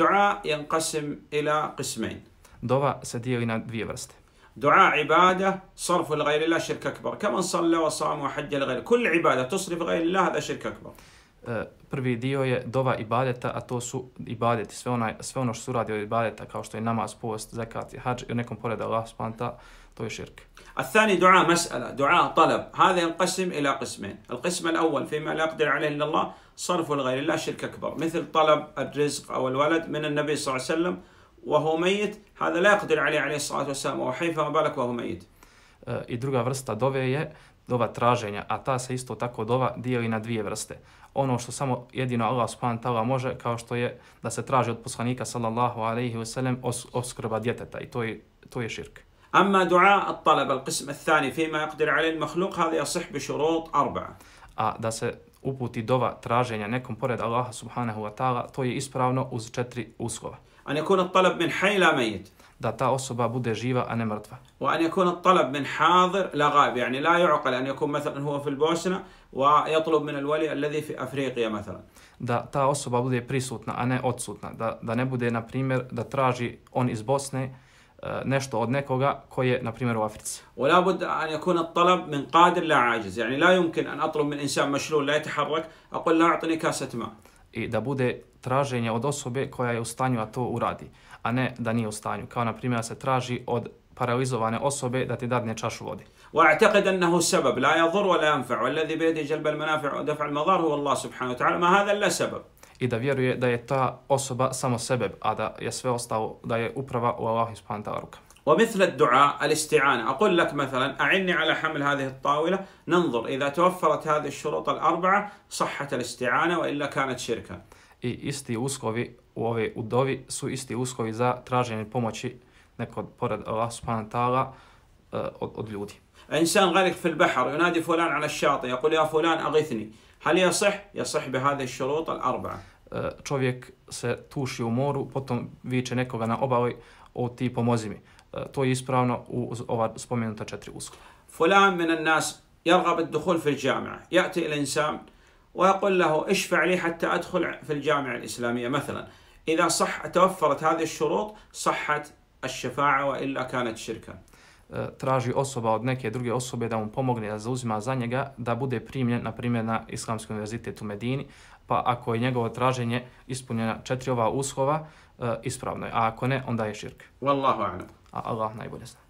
دعاء ينقسم إلى قسمين دعاء se dijeli برست دعاء عبادة صرف لغير الله شرك أكبر كمن صلى وصام وحج لغير كل عبادة تصرف غير الله هذا شرك أكبر E, prvi dio je dova ibadeta, a to su ibadeti, sve, onaj, sve ono što su uradio ibadeta, kao što je namaz, post, zakat, hađ, i nekom poreda Allah spanta, to je širk. الثاني دعاء مسألة دعاء طلب هذا ينقسم إلى قسمين القسم الأول فيما لا يقدر عليه إلا الله صرف لغير الله شرك أكبر مثل طلب الرزق أو الولد من النبي صلى الله عليه وسلم وهو ميت هذا لا يقدر عليه عليه الصلاة والسلام وحيفه ما بالك وهو ميت E, i druga vrsta dove je dova traženja, a ta se isto tako dova dijeli na dvije vrste. Ono što samo jedino Allah subhanahu ta'ala može, kao što je da se traži od poslanika sallallahu alaihi wasallam os oskrba djeteta i to je, to je širk. qism al thani fi ma فيما يقدر عليه المخلوق هذا يصح بشروط أربعة. A da se uputi dova traženja nekom pored Allaha subhanahu wa ta'ala, to je ispravno uz četiri uslova. أن يكون الطلب من حي لا ميت da ta osoba bude živa a ne mrtva. Wa an yakuna talab min hadir la ghaib, yani la yu'qal an yakun mathalan huwa fi al-Bosna wa yatlub min al-wali alladhi fi Afriqiya mathalan. Da ta osoba bude prisutna a ne odsutna, da da ne bude na primjer da traži on iz Bosne e, nešto od nekoga koji je na primjer u Africi. Wala bud an yakuna talab min qadir la ajiz, yani la yumkin an atlub min insan mashlul la yataharrak, aqul la a'tini kasat ma. I da bude traženje od osobe koja je u stanju da to uradi, a ne da nije u stanju. Kao na primjer se traži od paralizovane osobe da ti dadne čašu vode. واعتقد انه سبب لا يضر ولا ينفع والذي بيده جلب المنافع ودفع المضار هو الله سبحانه وتعالى ما هذا الا سبب i da vjeruje da je ta osoba samo sebe, a da je sve ostalo, da je uprava u Allahu subhanahu ta'ala ومثل الدعاء الاستعانة أقول لك مثلا أعني على حمل هذه الطاولة ننظر إذا توفرت هذه الشروط الأربعة صحة الاستعانة وإلا كانت شركة i isti uskovi u ove udovi su isti uskovi za traženje pomoći neko pored Allah subhanahu wa ta'ala eh, od, od ljudi. Insan gharik fil bahar, yunadi fulan ala shati, yaqul ya fulan aghithni. Hal yasih? Yasih bi hadhihi ash-shurut al-arba'a. Eh, čovjek se tuši u moru, potom viče nekoga na obali, o ti pomozi mi. Eh, to je ispravno u ova spomenuta četiri uskova. Fulan min an-nas yarghab ad-dukhul fil jami'a. Ya'ti ila insan ويقول له اشفع لي حتى ادخل في الجامعه الاسلاميه مثلا اذا صح توفرت هذه الشروط صحت الشفاعه والا كانت شركه e, traži osoba od neke druge osobe da mu pomogne da zauzima za njega da bude primljen na primjer na islamskom univerzitetu u Medini pa ako je njegovo traženje ispunjeno četiri ova uslova e, ispravno je a ako ne onda je širk wallahu a'lam a Allah najbolje zna